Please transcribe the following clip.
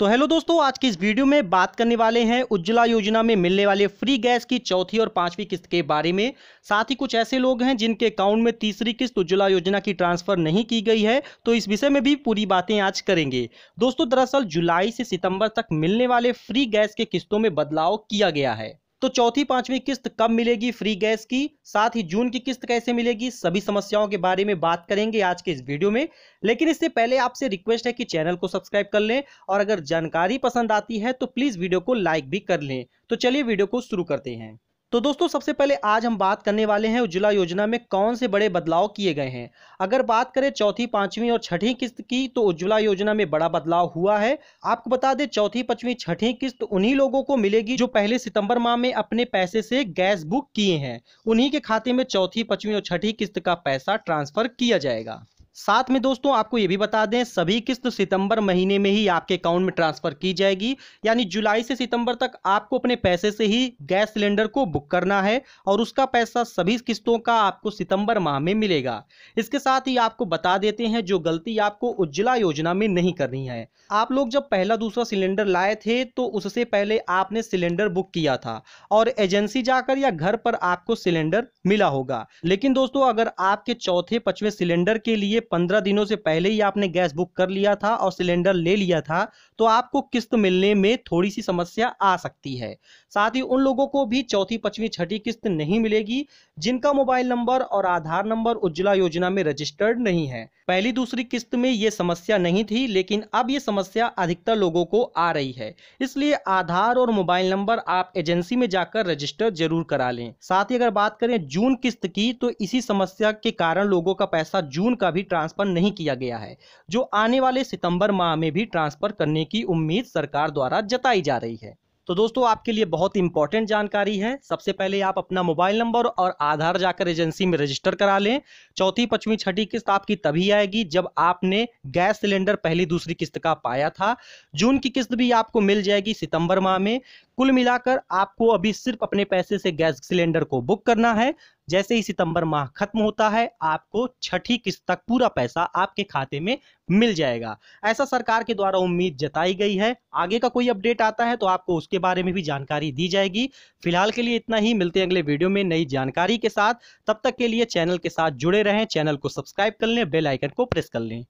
तो हेलो दोस्तों आज की इस वीडियो में बात करने वाले हैं उज्ज्वला योजना में मिलने वाले फ्री गैस की चौथी और पांचवी किस्त के बारे में साथ ही कुछ ऐसे लोग हैं जिनके अकाउंट में तीसरी किस्त उज्ज्वला योजना की ट्रांसफर नहीं की गई है तो इस विषय में भी पूरी बातें आज करेंगे दोस्तों दरअसल जुलाई से सितंबर तक मिलने वाले फ्री गैस के किस्तों में बदलाव किया गया है तो चौथी पांचवी किस्त कब मिलेगी फ्री गैस की साथ ही जून की किस्त कैसे मिलेगी सभी समस्याओं के बारे में बात करेंगे आज के इस वीडियो में लेकिन इससे पहले आपसे रिक्वेस्ट है कि चैनल को सब्सक्राइब कर लें और अगर जानकारी पसंद आती है तो प्लीज वीडियो को लाइक भी कर लें तो चलिए वीडियो को शुरू करते हैं तो दोस्तों सबसे पहले आज हम बात करने वाले हैं उज्ज्वला योजना में कौन से बड़े बदलाव किए गए हैं अगर बात करें चौथी पांचवी और छठी किस्त की तो उज्ज्वला योजना में बड़ा बदलाव हुआ है आपको बता दें चौथी पांचवी छठी किस्त उन्हीं लोगों को मिलेगी जो पहले सितंबर माह में अपने पैसे से गैस बुक किए हैं उन्हीं के खाते में चौथी पांचवी और छठी किस्त का पैसा ट्रांसफर किया जाएगा साथ में दोस्तों आपको ये भी बता दें सभी किस्त सितंबर महीने में ही आपके अकाउंट में ट्रांसफर की जाएगी यानी जुलाई से सितंबर तक आपको अपने पैसे से ही गैस सिलेंडर को बुक करना है और उसका पैसा सभी किस्तों का आपको सितंबर माह में मिलेगा इसके साथ ही आपको बता देते हैं जो गलती आपको उज्ज्वला योजना में नहीं करनी है आप लोग जब पहला दूसरा सिलेंडर लाए थे तो उससे पहले आपने सिलेंडर बुक किया था और एजेंसी जाकर या घर पर आपको सिलेंडर मिला होगा लेकिन दोस्तों अगर आपके चौथे पचवें सिलेंडर के लिए पंद्रह दिनों से पहले ही आपने गैस बुक कर लिया था और सिलेंडर ले लिया था तो आपको किस्त मिलने में थोड़ी सी समस्या आ सकती है साथ ही उन लोगों को भी चौथी पांचवी छठी किस्त नहीं मिलेगी जिनका मोबाइल नंबर और आधार नंबर उज्ज्वला योजना में रजिस्टर्ड नहीं है पहली दूसरी किस्त में ये समस्या नहीं थी लेकिन अब ये समस्या अधिकतर लोगों को आ रही है इसलिए आधार और मोबाइल नंबर आप एजेंसी में जाकर रजिस्टर जरूर करा लें साथ ही अगर बात करें जून किस्त की तो इसी समस्या के कारण लोगों का पैसा जून का भी ट्रांसफर नहीं किया गया है जो आने वाले सितंबर माह में भी ट्रांसफर करने की उम्मीद सरकार द्वारा जताई जा रही है तो दोस्तों आपके लिए बहुत इंपॉर्टेंट जानकारी है सबसे पहले आप अपना मोबाइल नंबर और आधार जाकर एजेंसी में रजिस्टर करा लें चौथी पांचवी छठी किस्त आपकी तभी आएगी जब आपने गैस सिलेंडर पहली दूसरी किस्त का पाया था जून की किस्त भी आपको मिल जाएगी सितंबर माह में कुल मिलाकर आपको अभी सिर्फ अपने पैसे से गैस सिलेंडर को बुक करना है जैसे ही सितंबर माह खत्म होता है आपको छठी किस्त तक पूरा पैसा आपके खाते में मिल जाएगा ऐसा सरकार के द्वारा उम्मीद जताई गई है आगे का कोई अपडेट आता है तो आपको उसके बारे में भी जानकारी दी जाएगी फिलहाल के लिए इतना ही मिलते हैं अगले वीडियो में नई जानकारी के साथ तब तक के लिए चैनल के साथ जुड़े रहें चैनल को सब्सक्राइब कर लें बेलाइकन को प्रेस कर लें